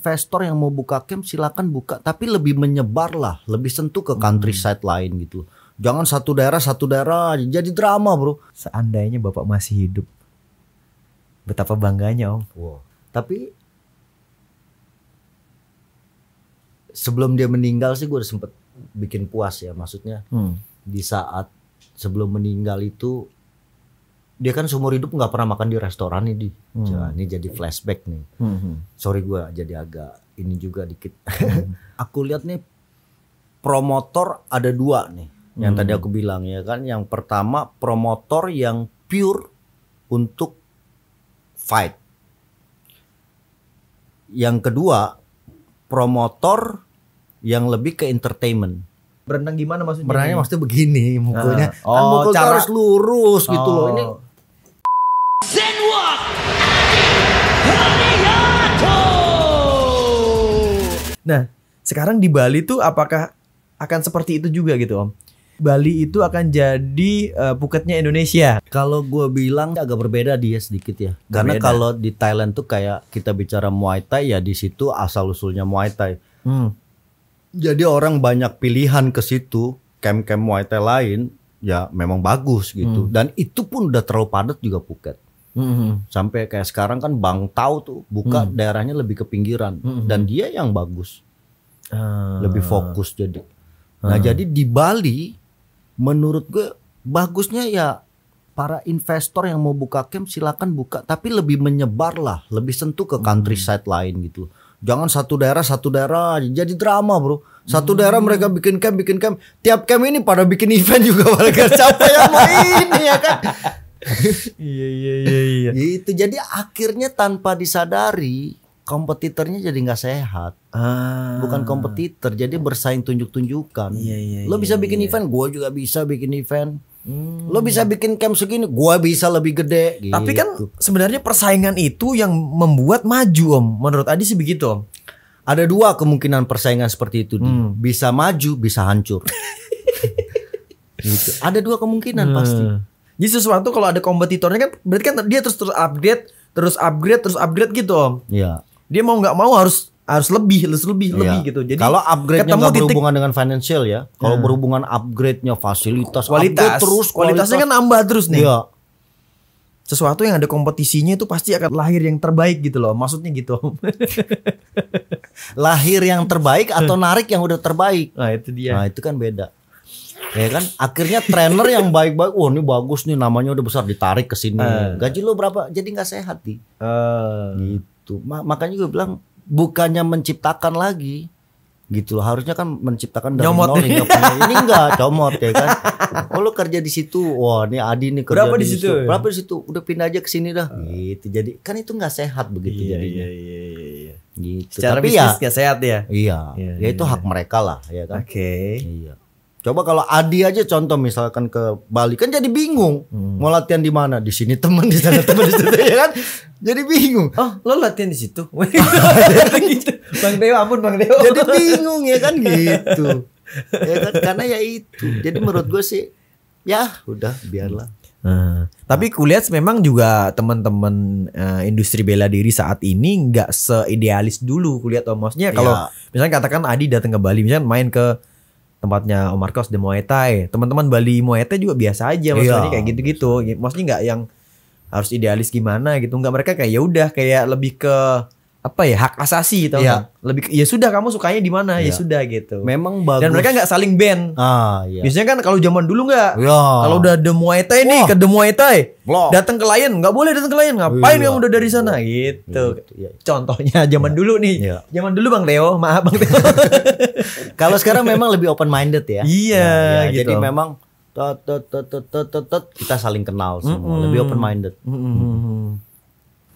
investor yang mau buka camp silakan buka tapi lebih menyebar lah lebih sentuh ke countryside hmm. lain gitu jangan satu daerah satu daerah jadi drama bro seandainya bapak masih hidup betapa bangganya om wow. tapi sebelum dia meninggal sih gue udah sempet bikin puas ya maksudnya hmm. di saat sebelum meninggal itu dia kan seumur hidup nggak pernah makan di restoran ini. Hmm. Nah, ini jadi flashback nih. Hmm. hmm. Sorry gue jadi agak ini juga dikit. Hmm, hmm. aku lihat nih promotor ada dua nih. Yang hmm. tadi aku bilang ya kan. Yang pertama promotor yang pure untuk fight. Yang kedua promotor yang lebih ke entertainment. Berenang gimana maksudnya? Berenangnya maksudnya begini ah. mukulnya. Nah. Oh, kan mukul cara... harus lurus oh. gitu loh. Ini oh. Nah, sekarang di Bali tuh apakah akan seperti itu juga gitu Om? Bali itu akan jadi uh, puketnya Indonesia. Kalau gue bilang agak berbeda dia sedikit ya. Berbeda. Karena kalau di Thailand tuh kayak kita bicara Muay Thai ya di situ asal usulnya Muay Thai. Hmm. Jadi orang banyak pilihan ke situ camp-camp Muay Thai lain ya memang bagus gitu. Hmm. Dan itu pun udah terlalu padat juga Phuket. Mm-hmm. Sampai kayak sekarang kan Bang Tau tuh buka mm-hmm. daerahnya lebih ke pinggiran mm-hmm. dan dia yang bagus. Uh. Lebih fokus jadi. Nah, ah. jadi di Bali menurut gue bagusnya ya para investor yang mau buka camp silakan buka tapi lebih menyebar lah, lebih sentuh ke mm-hmm. countryside hmm. lain gitu. Jangan satu daerah satu daerah jadi drama, Bro. Satu hmm. daerah mm-hmm. mereka bikin camp, bikin camp. Tiap camp ini pada bikin event juga mereka siapa yang mau ini ya kan iya iya iya iya. Itu jadi akhirnya tanpa disadari kompetitornya jadi nggak sehat. Ah. Bukan kompetitor, jadi bersaing tunjuk tunjukkan Iya, iya, lo iya, bisa iya, bikin iya. event, gue juga bisa bikin event. Hmm. Lo bisa bikin camp segini, gue bisa lebih gede. Gitu. Tapi kan gitu. sebenarnya persaingan itu yang membuat maju om. Menurut Adi sih begitu om. Ada dua kemungkinan persaingan seperti itu, hmm. bisa maju, bisa hancur. gitu. Ada dua kemungkinan hmm. pasti jadi sesuatu kalau ada kompetitornya kan berarti kan dia terus terus upgrade, terus upgrade, terus upgrade gitu om. Iya. Dia mau nggak mau harus harus lebih, harus lebih, iya. lebih gitu. Jadi kalau upgrade-nya nggak berhubungan dengan financial ya, kalau hmm. berhubungan upgrade-nya fasilitas, kualitas, terus kualitas. kualitasnya kan nambah terus nih. Iya. Sesuatu yang ada kompetisinya itu pasti akan lahir yang terbaik gitu loh, maksudnya gitu. lahir yang terbaik atau narik yang udah terbaik. Nah itu dia. Nah itu kan beda ya kan akhirnya trainer yang baik-baik wah ini bagus nih namanya udah besar ditarik ke sini uh. gaji lo berapa jadi nggak sehat di uh. gitu makanya gue bilang bukannya menciptakan lagi gitu loh harusnya kan menciptakan dari nol ini enggak comot ya kan oh lu kerja di situ wah ini Adi nih kerja berapa di situ ya? berapa di situ udah pindah aja ke sini dah eh. gitu jadi kan itu nggak sehat begitu yeah, jadinya iya, iya, iya, iya. gitu Secara tapi bisnis ya gak sehat ya iya, iya ya itu iya. hak mereka lah ya kan oke okay. iya Coba kalau Adi aja contoh misalkan ke Bali kan jadi bingung hmm. mau latihan di mana di sini teman di sana teman di sana ya kan jadi bingung. Oh lo latihan di situ? gitu. Bang Dewa ampun Bang Dewa. Jadi bingung ya kan gitu. Ya kan karena ya itu. Jadi menurut gue sih ya udah biarlah. Hmm. Tapi kulihat memang juga teman-teman uh, industri bela diri saat ini nggak seidealis dulu kulihat omosnya ya. kalau ya. misalnya katakan Adi datang ke Bali misalnya main ke tempatnya Om Marcos di Muay Thai. Teman-teman Bali Muay Thai juga biasa aja iya, maksudnya iya. kayak gitu-gitu. Maksudnya nggak yang harus idealis gimana gitu. Enggak mereka kayak ya udah kayak lebih ke apa ya hak asasi gitu ya. Kan? lebih ya sudah kamu sukanya di mana ya. ya sudah gitu memang bagus dan mereka nggak saling band ah, ya. biasanya kan kalau zaman dulu nggak ya. kalau udah the muay thai nih ke the muay thai datang ke lain, nggak boleh datang ke lain. ngapain ya. udah dari sana iya. gitu ya. contohnya zaman ya. dulu nih ya. zaman dulu bang Leo maaf bang Teo kalau sekarang memang lebih open minded ya iya ya, ya. gitu. jadi memang tot, tot, tot, tot, tot, tot, kita saling kenal semua mm -hmm. lebih open minded mm -hmm. Mm -hmm.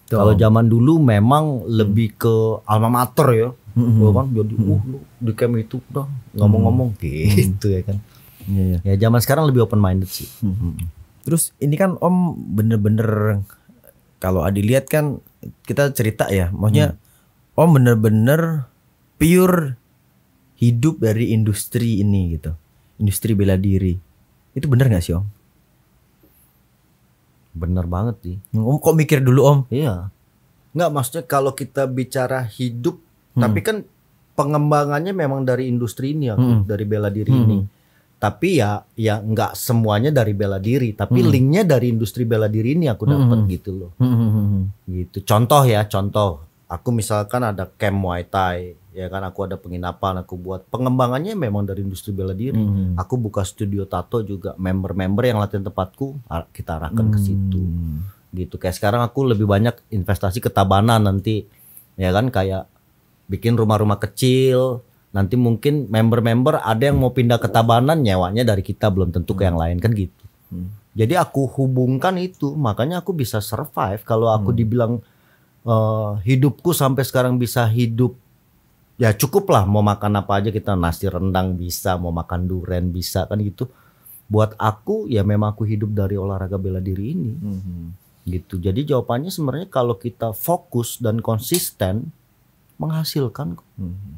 Kalau zaman dulu memang lebih ke alma mater ya. Mm -hmm. kan jadi uh lu di camp itu udah ngomong-ngomong gitu ya kan. Yeah, yeah. Ya zaman sekarang lebih open minded sih. Mm -hmm. Terus ini kan Om bener-bener kalau adi lihat kan kita cerita ya, maksudnya mm. Om bener-bener pure hidup dari industri ini gitu, industri bela diri. Itu bener nggak sih Om? Bener banget sih. Om kok mikir dulu om? Iya. Nggak maksudnya kalau kita bicara hidup, hmm. tapi kan pengembangannya memang dari industri ini ya, hmm. dari bela diri hmm. ini. Tapi ya, ya nggak semuanya dari bela diri, tapi hmm. linknya dari industri bela diri ini aku dapat hmm. gitu loh. Hmm. hmm, hmm, hmm. Gitu. Contoh ya, contoh aku misalkan ada camp Muay Thai ya kan aku ada penginapan aku buat pengembangannya memang dari industri bela diri hmm. aku buka studio tato juga member-member yang latihan tempatku kita arahkan hmm. ke situ hmm. gitu kayak sekarang aku lebih banyak investasi ke Tabana nanti ya kan kayak bikin rumah-rumah kecil nanti mungkin member-member ada yang mau pindah ke Tabanan nyewanya dari kita belum tentu ke yang lain kan gitu hmm. jadi aku hubungkan itu makanya aku bisa survive kalau aku hmm. dibilang uh, hidupku sampai sekarang bisa hidup ya cukup lah mau makan apa aja kita nasi rendang bisa mau makan duren bisa kan gitu buat aku ya memang aku hidup dari olahraga bela diri ini mm-hmm. gitu jadi jawabannya sebenarnya kalau kita fokus dan konsisten menghasilkan mm-hmm.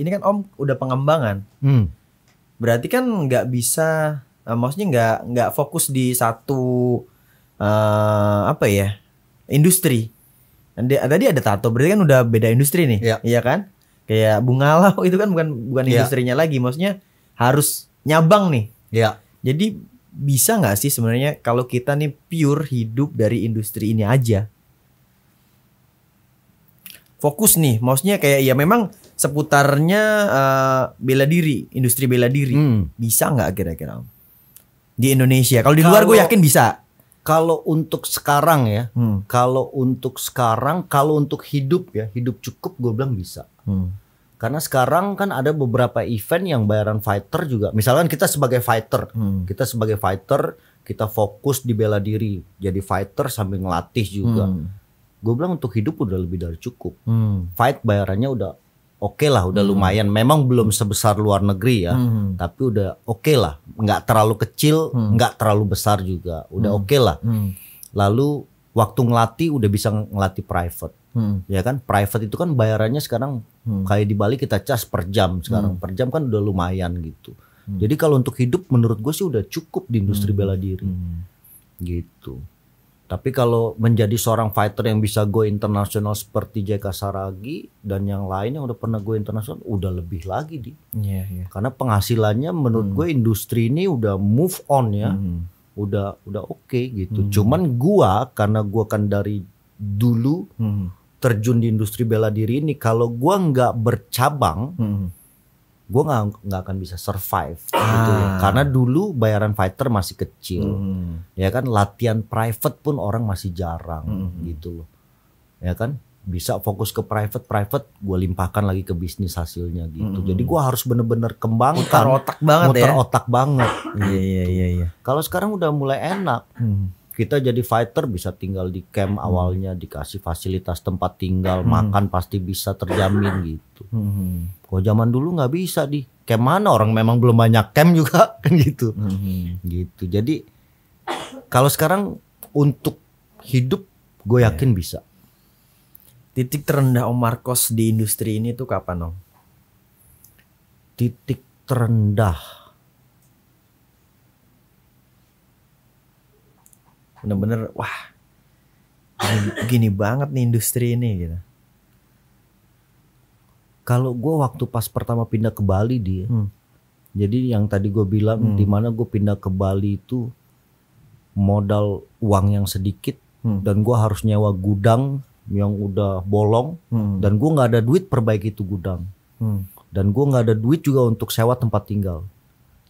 ini kan om udah pengembangan mm. berarti kan nggak bisa eh, maksudnya nggak nggak fokus di satu uh, apa ya industri. Dan dia, tadi ada tato, berarti kan udah beda industri nih, yeah. iya kan? Kayak bunga lah itu kan bukan bukan yeah. industrinya lagi, maksudnya harus nyabang nih. Iya. Jadi bisa nggak sih sebenarnya kalau kita nih pure hidup dari industri ini aja? Fokus nih, maksudnya kayak ya memang seputarnya uh, bela diri, industri bela diri, hmm. bisa nggak kira-kira? Di Indonesia, kalau di luar gue yakin bisa kalau untuk sekarang ya, hmm. kalau untuk sekarang, kalau untuk hidup ya, hidup cukup gue bilang bisa. Hmm. Karena sekarang kan ada beberapa event yang bayaran fighter juga. Misalkan kita sebagai fighter, hmm. kita sebagai fighter, kita fokus di bela diri, jadi fighter sambil ngelatih juga. Hmm. Gue bilang untuk hidup udah lebih dari cukup. Hmm. Fight bayarannya udah oke okay lah udah hmm. lumayan memang belum sebesar luar negeri ya hmm. tapi udah oke okay lah nggak terlalu kecil hmm. terlalu besar juga udah hmm. oke okay lah hmm. lalu waktu ngelatih udah bisa ngelatih private hmm. ya kan private itu kan bayarannya sekarang hmm. kayak di Bali kita cas per jam sekarang hmm. per jam kan udah lumayan gitu hmm. jadi kalau untuk hidup menurut gue sih udah cukup di industri hmm. bela diri hmm. gitu tapi kalau menjadi seorang fighter yang bisa go internasional seperti JK Saragi dan yang lain yang udah pernah go internasional udah lebih lagi di. Yeah, yeah. Karena penghasilannya menurut hmm. gue industri ini udah move on ya. Hmm. Udah udah oke okay, gitu. Hmm. Cuman gua karena gua kan dari dulu hmm. terjun di industri bela diri ini kalau gua nggak bercabang hmm gue nggak nggak akan bisa survive ah. gitu ya. Ah. karena dulu bayaran fighter masih kecil hmm. ya kan latihan private pun orang masih jarang hmm. gitu loh ya kan bisa fokus ke private private gue limpahkan lagi ke bisnis hasilnya gitu hmm. jadi gue harus bener-bener kembangkan muter otak banget ya. muter ya otak banget iya, iya iya iya kalau sekarang udah mulai enak hmm kita jadi fighter bisa tinggal di camp hmm. awalnya dikasih fasilitas tempat tinggal hmm. makan pasti bisa terjamin hmm. gitu hmm. zaman dulu nggak bisa di camp mana orang memang belum banyak camp juga kan gitu hmm. gitu jadi kalau sekarang untuk hidup gue iya. yakin yeah. bisa titik terendah Om Marcos di industri ini tuh kapan Om titik terendah bener-bener wah gini banget nih industri ini gitu kalau gue waktu pas pertama pindah ke Bali dia ya. hmm. jadi yang tadi gue bilang hmm. dimana gue pindah ke Bali itu modal uang yang sedikit hmm. dan gue harus nyewa gudang yang udah bolong hmm. dan gue nggak ada duit perbaiki itu gudang hmm. dan gue nggak ada duit juga untuk sewa tempat tinggal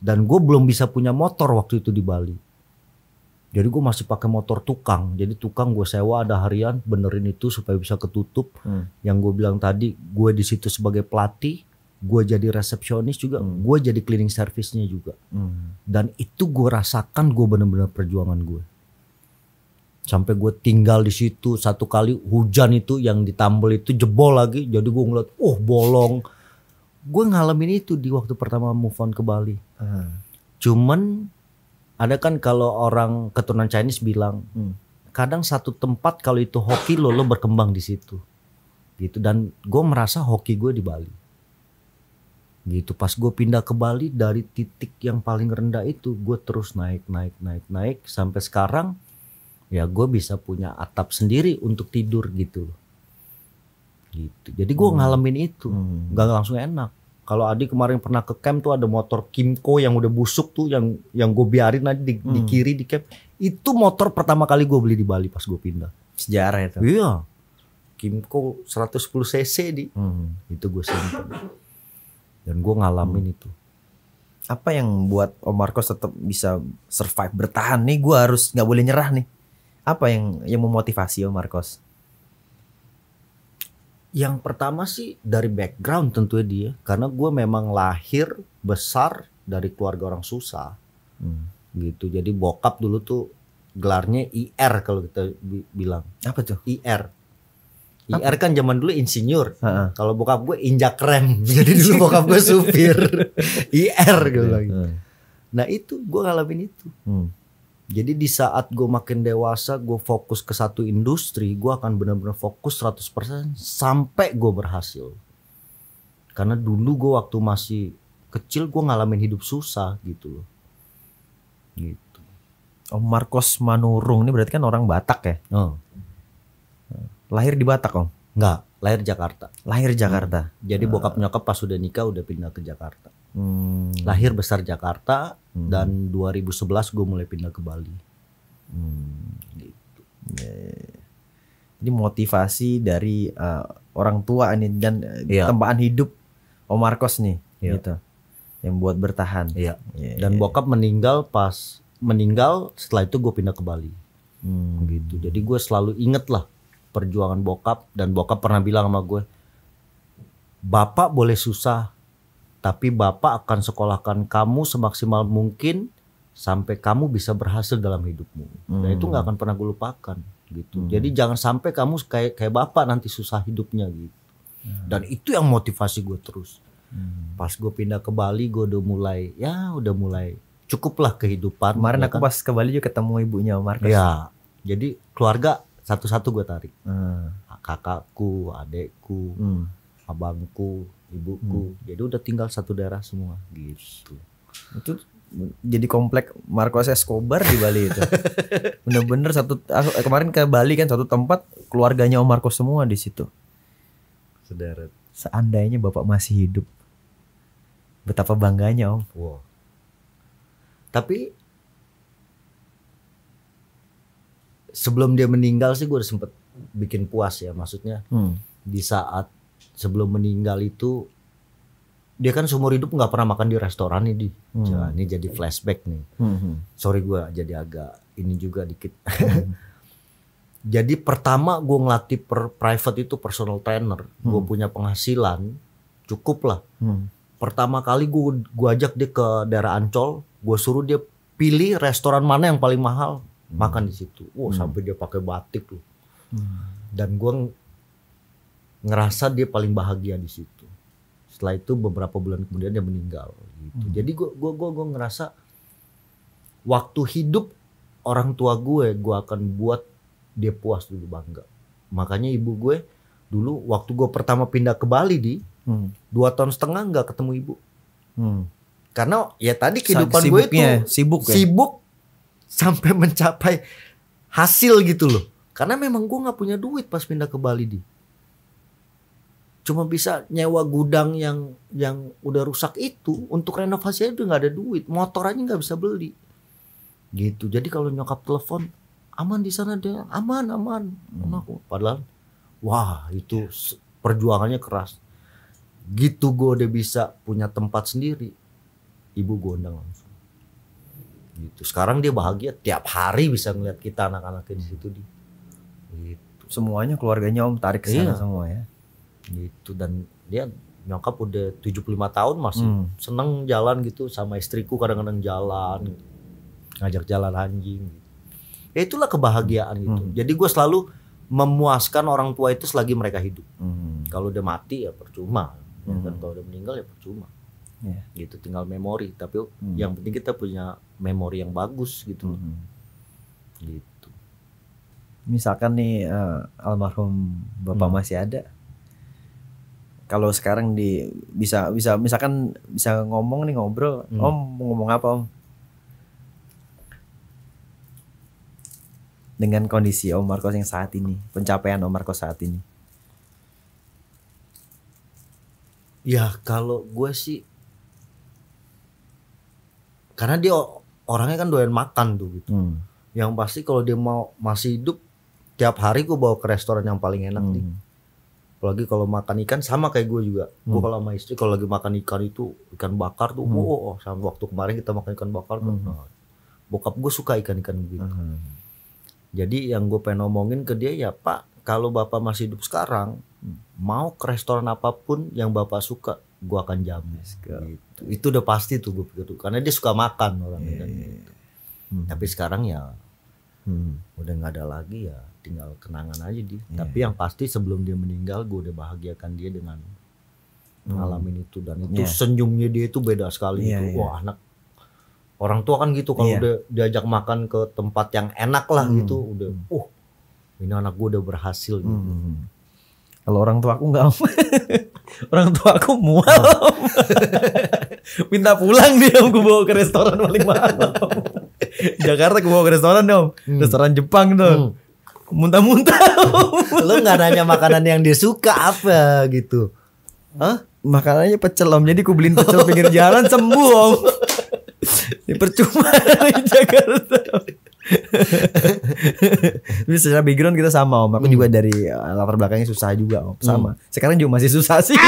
dan gue belum bisa punya motor waktu itu di Bali jadi gue masih pakai motor tukang. Jadi tukang gue sewa ada harian benerin itu supaya bisa ketutup. Hmm. Yang gue bilang tadi, gue di situ sebagai pelatih, gue jadi resepsionis juga, hmm. gue jadi cleaning service-nya juga. Hmm. Dan itu gue rasakan gue bener-bener perjuangan gue. Sampai gue tinggal di situ satu kali hujan itu yang ditambal itu jebol lagi. Jadi gue ngeliat, oh bolong. Gue ngalamin itu di waktu pertama move on ke Bali. Hmm. Cuman ada kan kalau orang keturunan Chinese bilang, hmm, kadang satu tempat kalau itu hoki lo lo berkembang di situ. Gitu dan gue merasa hoki gue di Bali. Gitu pas gue pindah ke Bali dari titik yang paling rendah itu gue terus naik naik naik naik sampai sekarang ya gue bisa punya atap sendiri untuk tidur gitu. Gitu. Jadi gue hmm. ngalamin itu, hmm. gak langsung enak kalau Adi kemarin pernah ke camp tuh ada motor Kimco yang udah busuk tuh yang yang gue biarin aja di, hmm. di kiri di camp itu motor pertama kali gue beli di Bali pas gue pindah sejarah itu iya Kimco 110 cc di hmm. itu gue simpen dan gue ngalamin hmm. itu apa yang buat Om Marcos tetap bisa survive bertahan nih gue harus nggak boleh nyerah nih apa yang yang memotivasi Om Marcos yang pertama sih dari background tentunya dia, karena gue memang lahir besar dari keluarga orang susah, hmm. gitu. Jadi bokap dulu tuh gelarnya IR kalau kita bi bilang. Apa tuh? IR. Apa? IR kan zaman dulu insinyur. Uh -huh. Kalau bokap gue injak rem, jadi dulu bokap gue supir. IR iya, gitu Uh -huh. Nah itu gue ngalamin itu. Hmm jadi di saat gue makin dewasa, gue fokus ke satu industri, gue akan benar-benar fokus 100% sampai gue berhasil. Karena dulu gue waktu masih kecil gue ngalamin hidup susah gitu loh. Gitu. Om Marcos Manurung ini berarti kan orang Batak ya? Oh. Lahir di Batak om? Enggak, lahir Jakarta. Lahir Jakarta. Hmm. Jadi eh. bokap nyokap pas sudah nikah udah pindah ke Jakarta. Hmm. Lahir besar Jakarta hmm. dan 2011 gue mulai pindah ke Bali. Hmm. Gitu. Yeah. Ini motivasi dari uh, orang tua ini dan yeah. Iya. tempaan hidup Om Marcos nih yeah. gitu. Yang buat bertahan. Yeah. Yeah. Dan iya. bokap meninggal pas meninggal setelah itu gue pindah ke Bali. Hmm. Gitu. Jadi gue selalu inget lah perjuangan bokap dan bokap pernah bilang sama gue, "Bapak boleh susah, tapi Bapak akan sekolahkan kamu semaksimal mungkin sampai kamu bisa berhasil dalam hidupmu. Hmm. Nah itu nggak akan pernah gue lupakan gitu. Hmm. Jadi jangan sampai kamu kayak kayak Bapak nanti susah hidupnya gitu. Hmm. Dan itu yang motivasi gue terus. Hmm. Pas gue pindah ke Bali, gue udah mulai ya udah mulai cukuplah kehidupan. Kemarin ya aku kan. pas ke Bali juga ketemu ibunya Marcus. Ya, jadi keluarga satu-satu gue tarik. Hmm. Kakakku, adekku, hmm. abangku, ibuku hmm. jadi udah tinggal satu darah semua gitu itu jadi komplek Marcos Escobar di Bali itu bener-bener satu eh, kemarin ke Bali kan satu tempat keluarganya Om Marcos semua di situ sederet seandainya bapak masih hidup betapa bangganya Om wow. tapi sebelum dia meninggal sih gue udah sempet bikin puas ya maksudnya hmm. di saat sebelum meninggal itu dia kan seumur hidup nggak pernah makan di restoran ini. Hmm. Jadi, ini jadi flashback nih. Hmm. hmm. Sorry gue jadi agak ini juga dikit. Hmm. jadi pertama gue ngelatih per private itu personal trainer. Hmm. Gue punya penghasilan cukup lah. Hmm. Pertama kali gue gua ajak dia ke daerah Ancol. Gue suruh dia pilih restoran mana yang paling mahal. Hmm. Makan di situ. Wow hmm. sampai dia pakai batik loh. Hmm. Dan gue ngerasa dia paling bahagia di situ. Setelah itu beberapa bulan kemudian dia meninggal gitu. Hmm. Jadi gue gua gua gua ngerasa waktu hidup orang tua gue gue akan buat dia puas dulu bangga. Makanya ibu gue dulu waktu gue pertama pindah ke Bali di hmm. dua tahun setengah nggak ketemu ibu. Hmm. Karena ya tadi kehidupan gue itu sibuk, ya? sibuk sampai mencapai hasil gitu loh. Karena memang gue nggak punya duit pas pindah ke Bali di cuma bisa nyewa gudang yang yang udah rusak itu untuk renovasi aja udah nggak ada duit motor aja nggak bisa beli gitu jadi kalau nyokap telepon aman di sana dia aman aman hmm. aku padahal wah itu perjuangannya keras gitu gue udah bisa punya tempat sendiri ibu gue undang langsung gitu sekarang dia bahagia tiap hari bisa ngeliat kita anak anaknya di situ di gitu semuanya keluarganya om tarik ke sana iya. semua ya gitu dan dia nyokap udah 75 tahun masih hmm. seneng jalan gitu sama istriku kadang-kadang jalan ngajak jalan anjing gitu. ya itulah kebahagiaan gitu hmm. jadi gue selalu memuaskan orang tua itu selagi mereka hidup hmm. kalau udah mati ya percuma ya kan, hmm. kan kalau udah meninggal ya percuma yeah. gitu tinggal memori tapi hmm. yang penting kita punya memori yang bagus gitu hmm. gitu misalkan nih uh, almarhum bapak hmm. masih ada kalau sekarang di bisa bisa misalkan bisa ngomong nih ngobrol hmm. om mau ngomong apa om dengan kondisi om Marcos yang saat ini pencapaian om Marcos saat ini ya kalau gue sih karena dia orangnya kan doyan makan tuh gitu hmm. yang pasti kalau dia mau masih hidup tiap hari gue bawa ke restoran yang paling enak hmm. nih apalagi kalau makan ikan sama kayak gue juga hmm. gue kalau sama istri kalau lagi makan ikan itu ikan bakar tuh hmm. oh, oh, sama waktu kemarin kita makan ikan bakar tuh hmm. Nah, bokap gue suka ikan-ikan gitu hmm. jadi yang gue pengen ngomongin ke dia ya pak kalau bapak masih hidup sekarang hmm. mau ke restoran apapun yang bapak suka gue akan jamin gitu. itu udah pasti tuh gue pikir tuh karena dia suka makan orang yeah. Iya, gitu. Iya. hmm. tapi sekarang ya hmm. udah nggak ada lagi ya tinggal kenangan aja dia yeah. tapi yang pasti sebelum dia meninggal gue udah bahagiakan dia dengan hmm. ngalamin itu dan itu iya. senyumnya dia itu beda sekali yeah, itu yeah. wah anak orang tua kan gitu kalau yeah. udah diajak makan ke tempat yang enak lah hmm. gitu udah hmm. uh ini anak gue udah berhasil hmm. gitu. kalau orang tua aku nggak orang tua aku mual minta pulang dia aku gue bawa ke restoran paling mahal Jakarta gue bawa ke restoran dong hmm. restoran Jepang dong hmm muntah-muntah lu nggak nanya makanan yang dia suka apa gitu Hah? makanannya pecel om jadi ku beliin pecel pinggir jalan sembuh om ini percuma di Jakarta Tapi secara background kita sama om Aku hmm. juga dari eh, latar belakangnya susah juga om hmm. Sama hmm. Sekarang juga masih susah sih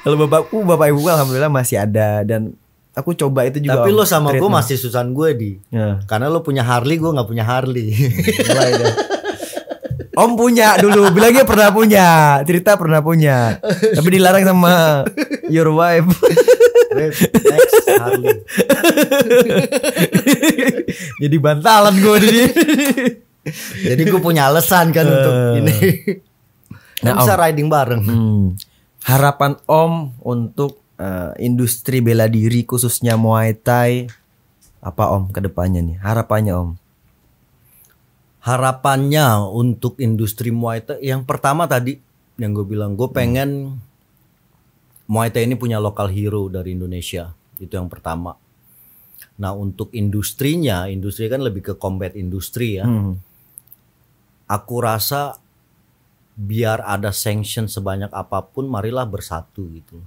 Kalau bapakku, uh, bapak ibu alhamdulillah masih ada Dan aku coba itu juga. Tapi lo sama gue masih susan gue di. Ya. Karena lo punya Harley, gue nggak punya Harley. Om punya dulu, bilangnya pernah punya, cerita pernah punya, tapi dilarang sama your wife. Next Jadi bantalan gue di Jadi gue punya alasan kan uh, untuk eh. ini. Nah, om, bisa riding bareng. Hmm, harapan Om untuk uh, industri bela diri khususnya Muay Thai apa Om kedepannya nih harapannya Om? Harapannya untuk industri Muay Thai yang pertama tadi yang gue bilang gue hmm. pengen hmm. Muay Thai ini punya lokal hero dari Indonesia itu yang pertama. Nah untuk industrinya industri kan lebih ke combat industri ya. Hmm. Aku rasa biar ada sanction sebanyak apapun marilah bersatu gitu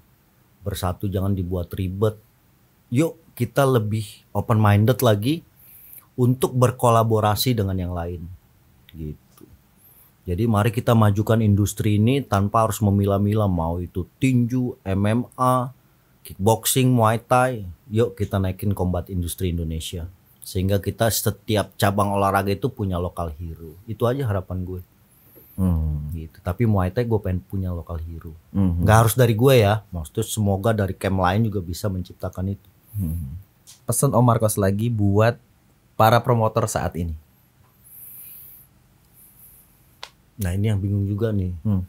bersatu jangan dibuat ribet yuk kita lebih open minded lagi untuk berkolaborasi dengan yang lain gitu jadi mari kita majukan industri ini tanpa harus memilah-milah mau itu tinju, MMA, kickboxing, muay thai. Yuk kita naikin combat industri Indonesia. Sehingga kita setiap cabang olahraga itu punya lokal hero. Itu aja harapan gue. Hmm. gitu tapi Muay Thai gue pengen punya lokal hero hmm. nggak harus dari gue ya maksudnya semoga dari camp lain juga bisa menciptakan itu hmm. pesan Om Marcos lagi buat para promotor saat ini nah ini yang bingung juga nih hmm.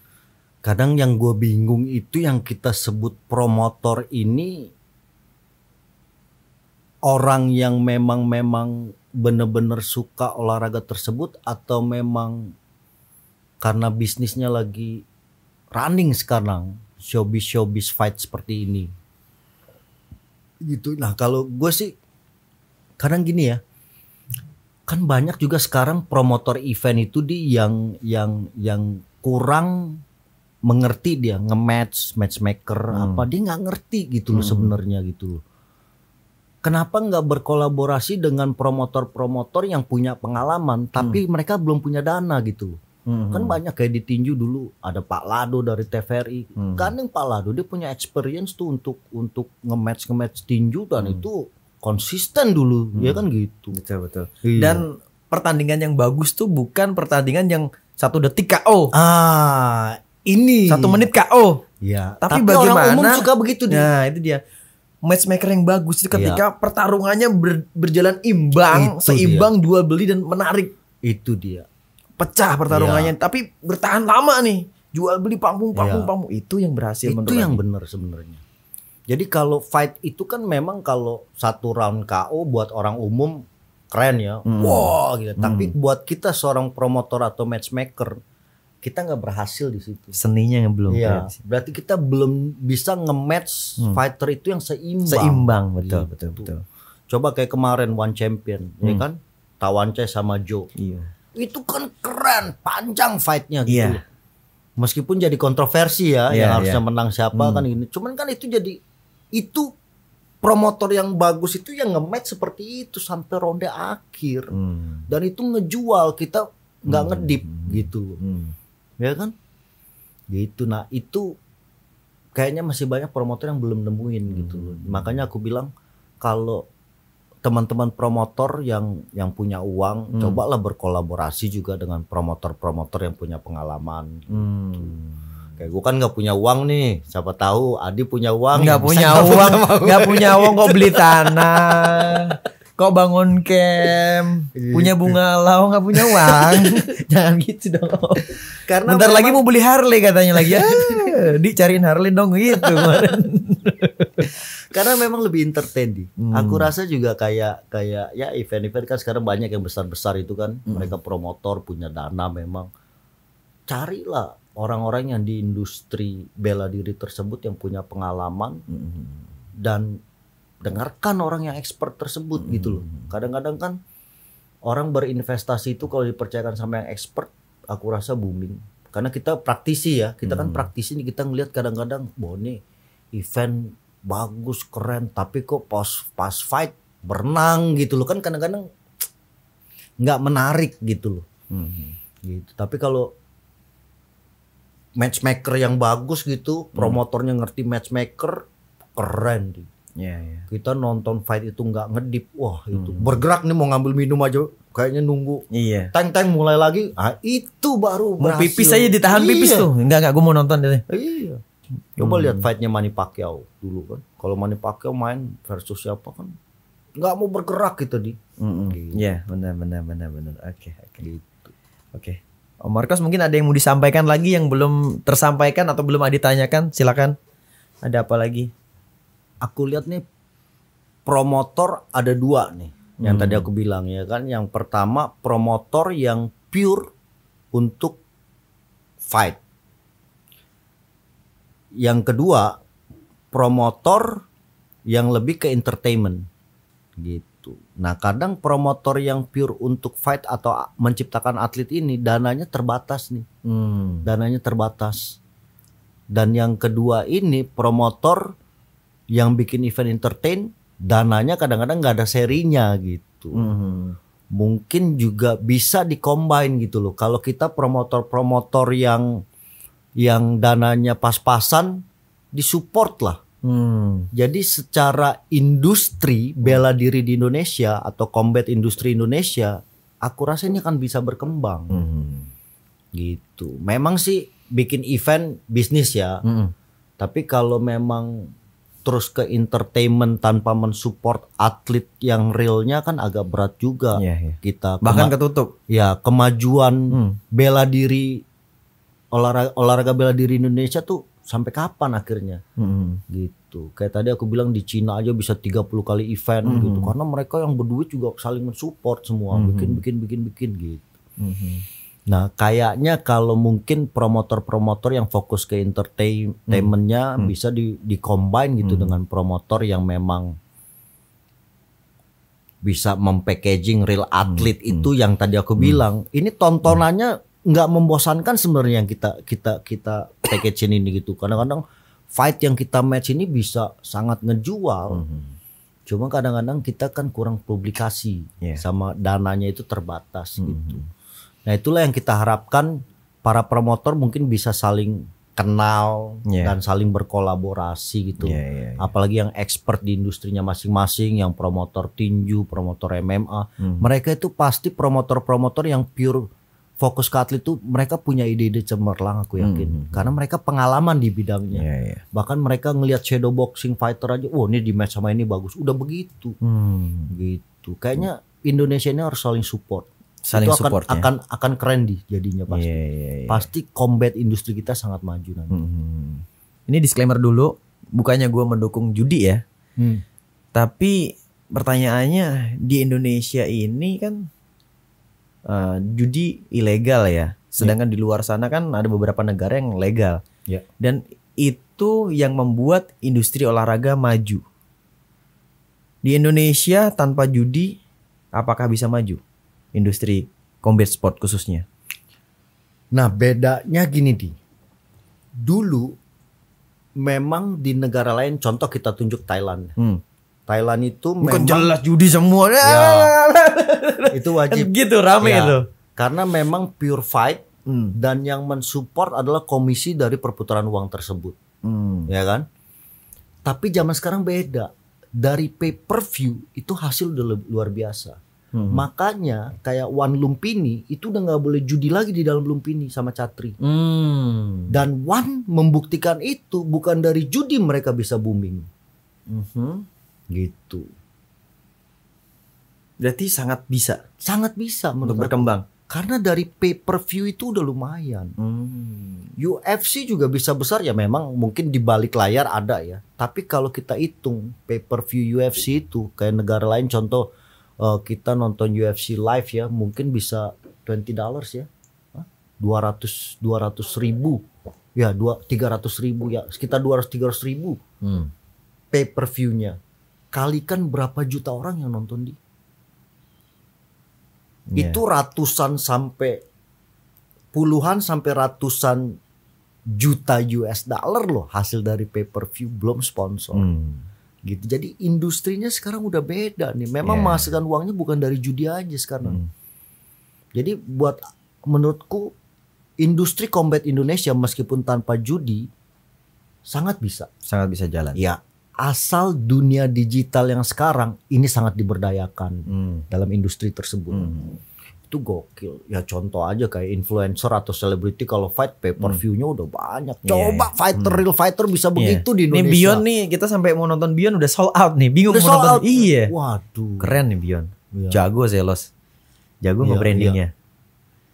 kadang yang gue bingung itu yang kita sebut promotor ini orang yang memang memang bener-bener suka olahraga tersebut atau memang karena bisnisnya lagi running sekarang showbiz showbiz fight seperti ini gitu nah kalau gue sih kadang gini ya kan banyak juga sekarang promotor event itu di yang yang yang kurang mengerti dia nge-match matchmaker hmm. apa dia nggak ngerti gitu loh hmm. sebenarnya gitu kenapa nggak berkolaborasi dengan promotor-promotor yang punya pengalaman tapi hmm. mereka belum punya dana gitu Hmm. Kan banyak kayak ditinju dulu ada Pak Lado dari TVRI. Hmm. Kan yang Pak Lado dia punya experience tuh untuk untuk nge-match nge-match tinju dan hmm. itu konsisten dulu, hmm. ya kan gitu. Betul betul. Iya. Dan pertandingan yang bagus tuh bukan pertandingan yang satu detik KO. Ah, ini. Satu menit KO. Ya. Tapi, Tapi bagaimana? Orang umum suka begitu dia. Nah, itu dia matchmaker yang bagus itu ketika ya. pertarungannya ber, berjalan imbang, itu seimbang dia. jual beli dan menarik. Itu dia pecah pertarungannya iya. tapi bertahan lama nih jual beli panggung panggung yeah. panggung itu yang berhasil itu yang benar sebenarnya jadi kalau fight itu kan memang kalau satu round KO buat orang umum keren ya hmm. wow gitu hmm. tapi buat kita seorang promotor atau matchmaker kita nggak berhasil di situ. Seninya yang belum. Iya. Berarti kita belum bisa nge-match hmm. fighter itu yang seimbang. Seimbang, betul, gitu. betul, betul. Coba kayak kemarin One Champion, ya hmm. ya kan? Tawance sama Joe. Iya itu kan keren panjang fightnya gitu yeah. meskipun jadi kontroversi ya yeah, yang harusnya yeah. menang siapa hmm. kan ini, cuman kan itu jadi itu promotor yang bagus itu yang nge-match seperti itu sampai ronde akhir hmm. dan itu ngejual kita nggak hmm. ngedip hmm. gitu hmm. ya kan gitu nah itu kayaknya masih banyak promotor yang belum nemuin gitu hmm. gitu makanya aku bilang kalau teman-teman promotor yang yang punya uang hmm. cobalah berkolaborasi juga dengan promotor-promotor yang punya pengalaman. Hmm. Kayak gue kan nggak punya uang nih, siapa tahu Adi punya uang. Nggak punya uang, nggak punya uang kok beli tanah. kok bangun camp iya. punya bunga lau nggak punya uang jangan gitu dong karena bentar memang... lagi mau beli Harley katanya lagi ya ah, dicariin Harley dong gitu Karena memang lebih entertain di. Hmm. Aku rasa juga kayak kayak ya event-event kan sekarang banyak yang besar-besar itu kan hmm. mereka promotor punya dana memang carilah orang-orang yang di industri bela diri tersebut yang punya pengalaman hmm. dan dengarkan orang yang expert tersebut hmm. gitu loh. Hmm. Kadang-kadang kan orang berinvestasi itu kalau dipercayakan sama yang expert aku rasa booming karena kita praktisi ya kita kan hmm. kan praktisi ini kita ngelihat kadang-kadang boh event bagus keren tapi kok pas pas fight berenang gitu loh kan kadang-kadang nggak -kadang menarik gitu loh hmm. gitu tapi kalau matchmaker yang bagus gitu hmm. promotornya ngerti matchmaker keren gitu. Yeah, yeah. Iya. Kita nonton fight itu nggak ngedip, wah itu hmm. bergerak nih mau ngambil minum aja, kayaknya nunggu. Iya. Yeah. tang tang mulai lagi, ah itu baru. Mau pipis aja ditahan iya. pipis tuh, nggak nggak gue mau nonton deh. Iya. Coba hmm. lihat fightnya Manny Pacquiao dulu kan. Kalau Manny Pacquiao main versus siapa kan nggak mau bergerak gitu di. Mm Gitu. Ya yeah, benar benar benar benar. Oke okay, oke. Okay. Gitu. Oke. Okay. Om Marcos mungkin ada yang mau disampaikan lagi yang belum tersampaikan atau belum ada ditanyakan silakan. Ada apa lagi? Aku lihat nih promotor ada dua nih hmm. yang tadi aku bilang ya kan. Yang pertama promotor yang pure untuk fight yang kedua, promotor yang lebih ke entertainment gitu. Nah, kadang promotor yang pure untuk fight atau menciptakan atlet ini dananya terbatas nih. Hmm. Dananya terbatas. Dan yang kedua ini promotor yang bikin event entertain dananya kadang-kadang nggak ada serinya gitu. Hmm. Mungkin juga bisa dikombain gitu loh. Kalau kita promotor-promotor yang yang dananya pas-pasan disupport lah. Hmm. Jadi secara industri bela diri di Indonesia atau combat industri Indonesia, aku rasa ini akan bisa berkembang. Hmm. Gitu. Memang sih bikin event bisnis ya. Hmm. Tapi kalau memang terus ke entertainment tanpa mensupport atlet yang realnya kan agak berat juga yeah, yeah. kita. Bahkan ketutup. Ya kemajuan hmm. bela diri olahraga olahraga bela diri Indonesia tuh sampai kapan akhirnya hmm. gitu kayak tadi aku bilang di Cina aja bisa 30 kali event hmm. gitu karena mereka yang berduit juga saling mensupport semua hmm. bikin bikin bikin bikin gitu hmm. nah kayaknya kalau mungkin promotor-promotor yang fokus ke entertainmentnya hmm. hmm. bisa di di combine gitu hmm. dengan promotor yang memang bisa mempackaging real atlet hmm. itu yang tadi aku bilang hmm. ini tontonannya hmm nggak membosankan sebenarnya yang kita kita kita package ini gitu. Kadang-kadang fight yang kita match ini bisa sangat ngejual. Mm -hmm. Cuma kadang-kadang kita kan kurang publikasi yeah. sama dananya itu terbatas mm -hmm. gitu. Mm-hmm. Nah, itulah yang kita harapkan para promotor mungkin bisa saling kenal yeah. dan saling berkolaborasi gitu. Yeah, yeah, yeah. Apalagi yang expert di industrinya masing-masing, yang promotor tinju, promotor MMA, mm. Mm-hmm. mereka itu pasti promotor-promotor yang pure fokus ke atlet tuh mereka punya ide-ide cemerlang aku hmm, yakin hmm, hmm. karena mereka pengalaman di bidangnya yeah, yeah. bahkan mereka ngelihat shadow boxing fighter aja wah ini di match sama ini bagus udah begitu hmm. gitu kayaknya Indonesia ini harus saling support saling itu akan, ya? akan akan keren di jadinya pasti yeah, yeah, yeah. pasti combat industri kita sangat maju nanti hmm. hmm ini disclaimer dulu bukannya gue mendukung judi ya hmm. tapi pertanyaannya di Indonesia ini kan Eh, judi ilegal ya. Sedangkan yeah. di luar sana kan ada beberapa negara yang legal. Yeah. Dan itu yang membuat industri olahraga maju. Di Indonesia tanpa judi apakah bisa maju industri combat sport khususnya? Nah, bedanya gini di. Dulu memang di negara lain contoh kita tunjuk Thailand. Hmm Thailand itu memang jelas judi semua. Ya, itu wajib. Kan gitu rame ya, itu. Karena memang pure fight hmm. dan yang mensupport adalah komisi dari perputaran uang tersebut. Hmm. Ya kan? Tapi zaman sekarang beda. Dari pay per view itu hasil udah luar biasa. Hmm. Makanya kayak Wan Lumpini itu udah nggak boleh judi lagi di dalam Lumpini sama Catri. Hmm. Dan Wan membuktikan itu bukan dari judi mereka bisa booming. -hmm Gitu. Berarti sangat bisa. Sangat bisa Untuk berkembang. Karena dari pay per view itu udah lumayan. Hmm. UFC juga bisa besar ya memang mungkin di balik layar ada ya. Tapi kalau kita hitung pay per view UFC itu kayak negara lain contoh eh, kita nonton UFC live ya mungkin bisa 20 dollars ya. 200 200 ribu. Ya, dua 300 ribu ya, sekitar 200 300 ribu. Hmm. Pay per view-nya kalikan berapa juta orang yang nonton di Yeah. Itu ratusan sampai puluhan sampai ratusan juta US dollar loh hasil dari pay per view belum sponsor. Hmm. Gitu. Jadi industrinya sekarang udah beda nih. Memang yeah. menghasilkan uangnya bukan dari judi aja sekarang. Hmm. Jadi buat menurutku industri combat Indonesia meskipun tanpa judi sangat bisa. Sangat bisa jalan. Ya asal dunia digital yang sekarang ini sangat diberdayakan hmm. dalam industri tersebut. Hmm. Itu gokil. Ya contoh aja kayak influencer atau selebriti kalau fight pay per view-nya hmm. udah banyak. Coba iya, Yeah. Coba fighter hmm. real fighter bisa iya. begitu di Indonesia. Nih Bion nih, kita sampai mau nonton Bion udah sold out nih. Bingung udah mau sold nonton. Out. Iya. Waduh. Keren nih Bion. Yeah. Jago Zelos. Jago yeah, nge-brandingnya. Yeah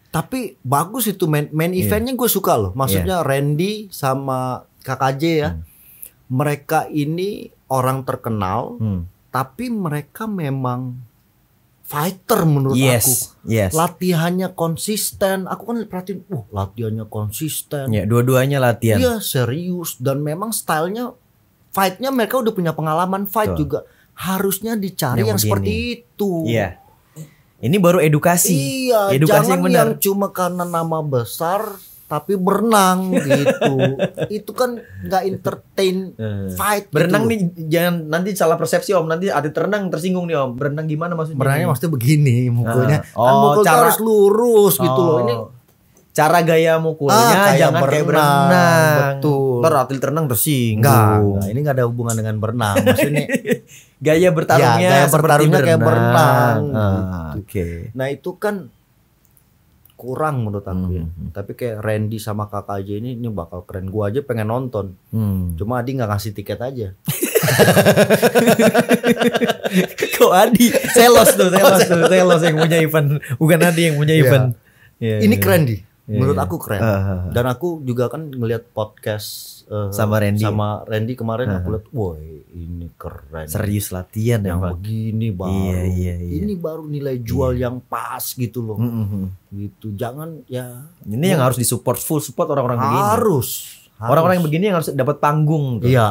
tapi bagus itu main main iya. eventnya yeah. gue suka loh maksudnya yeah. Randy sama KKJ ya hmm mereka ini orang terkenal, hmm. tapi mereka memang fighter menurut yes, aku. Yes. Latihannya konsisten. Aku kan perhatiin, uh latihannya konsisten. Ya, dua-duanya latihan. Iya, serius dan memang stylenya fightnya mereka udah punya pengalaman fight Tuh. juga. Harusnya dicari yang, yang seperti itu. Iya. Ini baru edukasi. Iya, edukasi jangan yang, benar. yang cuma karena nama besar tapi berenang gitu. itu kan nggak entertain eh. fight. Gitu. Berenang nih jangan nanti salah persepsi Om. Nanti ada terenang tersinggung nih Om. Berenang gimana maksudnya? Berenangnya maksudnya begini ah. mukulnya. Uh, oh, kan mukul cara, harus lurus oh, gitu loh. Oh. Ini cara gaya mukulnya ah, kayak jangan berenang. kayak berenang. Betul. Ntar atlet renang tersinggung. Enggak, ini nggak ada hubungan dengan berenang. Maksudnya gaya bertarungnya ya, gaya bertarungnya kayak berenang. uh, gitu. Oke. Okay. Nah, itu kan kurang menurut aku ya. hmm. ya. Tapi kayak Randy sama kakak aja ini ini bakal keren. Gua aja pengen nonton. Hmm. Cuma Adi nggak ngasih tiket aja. Kok Adi? Selos tuh, Selos tuh, Selos yang punya event, bukan Adi yang punya iya. event. Yeah. Yeah, ini yeah. keren iya. di. Iya, menurut aku keren. Uh, uh, uh. Dan aku juga kan ngelihat podcast Eh, sama Randy sama Randy kemarin uh-huh. aku lihat woi ini keren serius latihan yang ya, begini iya, baru iya, iya, iya. ini baru nilai jual iya. yang pas gitu loh mm-hmm. gitu jangan ya ini ya. yang harus disupport full support orang-orang harus, begini harus orang-orang yang begini yang harus dapat panggung tuh. iya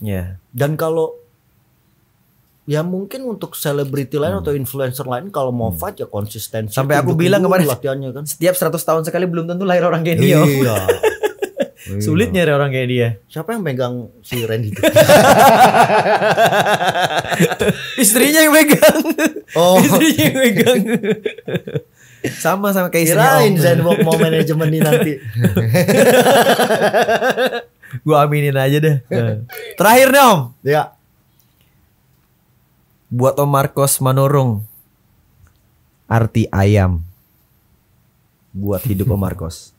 iya dan kalau ya mungkin untuk selebriti lain hmm. atau influencer lain kalau mau hmm. fight ya konsistensi sampai aku bilang kemarin latihannya kan setiap 100 tahun sekali belum tentu lahir orang genio iya Iya. Sulit nyari orang kayak dia. Siapa yang pegang si Randy itu? Istrinya yang pegang. Oh. Istrinya yang pegang. sama sama kayak Kirain Zen mau manajemen ini nanti. Gua aminin aja deh. Nah. Terakhir nih Om. Ya. Buat Om Marcos Manurung. Arti ayam. Buat hidup Om Marcos.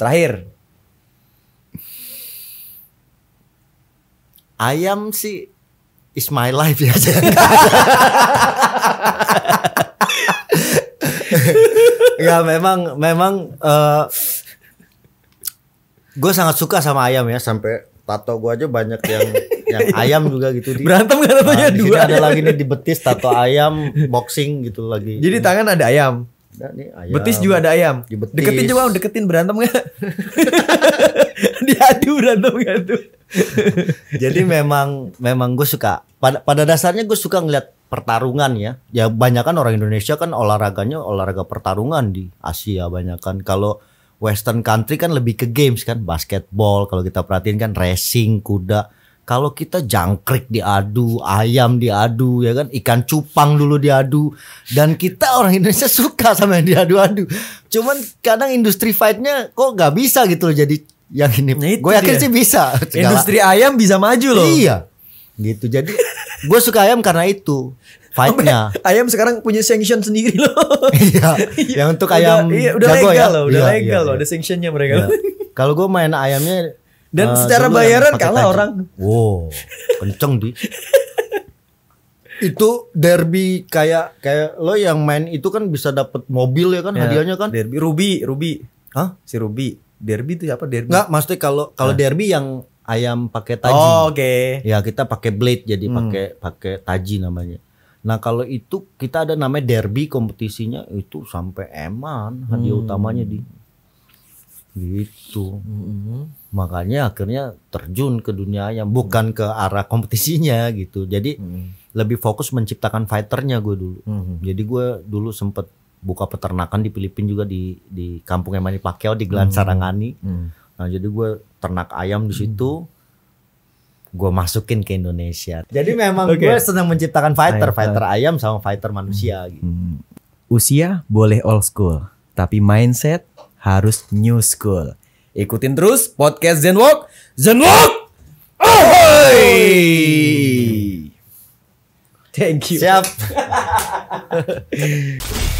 Terakhir, Ayam sih is my life ya. ya memang memang uh, eh, gue sangat suka sama ayam ya sampai tato gue aja banyak yang yang ayam juga gitu di, berantem kan nah, nah, dua ada lagi nih di betis tato ayam boxing gitu lagi jadi tangan ada ayam, nah, ini ayam. betis juga ada ayam di deketin coba deketin berantem gak diadu berantem gak jadi memang memang gue suka pada pada dasarnya gue suka ngeliat pertarungan ya ya banyak kan orang Indonesia kan olahraganya olahraga pertarungan di Asia banyak kan kalau Western country kan lebih ke games kan basketball kalau kita perhatiin kan racing kuda kalau kita jangkrik diadu, ayam diadu, ya kan, ikan cupang dulu diadu, dan kita orang Indonesia suka sama yang diadu-adu. Cuman kadang industri fightnya kok gak bisa gitu loh jadi yang ini. Nah, gue yakin dia. sih bisa. Segala. Industri ayam bisa maju loh. Iya. Gitu. Jadi gue suka ayam karena itu. Fightnya Ayam sekarang punya sanction sendiri loh iya. iya Yang untuk udah, ayam iya, Udah jago ya? legal ya. loh Udah iya, legal iya, loh iya. Ada sanctionnya mereka iya. Kalau gue main ayamnya Dan uh, secara bayaran kalah orang Wow Kenceng di itu derby kayak kayak lo yang main itu kan bisa dapat mobil ya kan ya, hadiahnya kan derby ruby ruby ah si ruby derby itu apa derby? Enggak, maksudnya kalau kalau nah. derby yang ayam pakai taji. Oh, oke. Okay. Ya, kita pakai blade jadi hmm. pakai pakai taji namanya. Nah, kalau itu kita ada namanya derby kompetisinya itu sampai eman hadiah hmm. utamanya di gitu. Hmm. Makanya akhirnya terjun ke dunia yang bukan ke arah kompetisinya gitu. Jadi hmm. lebih fokus menciptakan fighternya gue dulu. Hmm. Jadi gue dulu sempet buka peternakan di Filipina juga di di kampung yang Pacquiao di Gelan hmm. Sarangani. Hmm. Nah, jadi gue ternak ayam di situ. Hmm gue masukin ke Indonesia. Jadi memang okay. gue senang menciptakan fighter, fighter, fighter ayam sama fighter manusia. Hmm. Gitu. Hmm. Usia boleh old school, tapi mindset harus new school. Ikutin terus podcast Zenwalk, Zenwalk. Ahoy! Thank you. Siap.